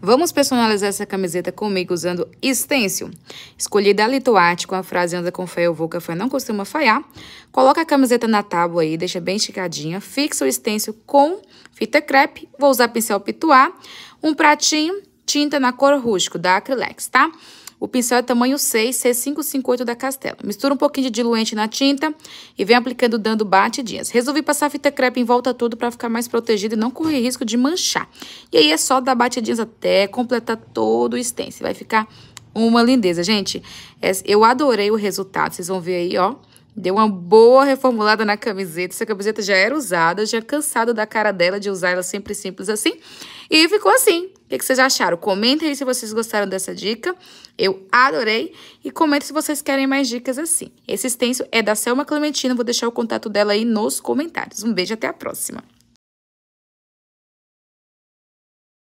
Vamos personalizar essa camiseta comigo usando stencil. Escolhi da Lituarte com a frase anda com fé, eu vou, café não costuma falhar. Coloca a camiseta na tábua aí, deixa bem esticadinha. Fixa o stencil com fita crepe. Vou usar pincel pituá, um pratinho, tinta na cor rústico da Acrylex, tá? o pincel é tamanho 6, C558 da Castela. Mistura um pouquinho de diluente na tinta e vem aplicando dando batidinhas. Resolvi passar fita crepe em volta tudo para ficar mais protegido e não correr risco de manchar. E aí é só dar batidinhas até completar todo o stencil. Vai ficar uma lindeza. Gente, é, eu adorei o resultado. Vocês vão ver aí, ó. Deu uma boa reformulada na camiseta. Essa camiseta já era usada, já cansado da cara dela de usar ela sempre simples assim. E ficou assim. O que, que vocês acharam? Comenta aí se vocês gostaram dessa dica. Eu adorei. E comenta se vocês querem mais dicas assim. Esse stencil é da Selma Clementina, Vou deixar o contato dela aí nos comentários. Um beijo até a próxima.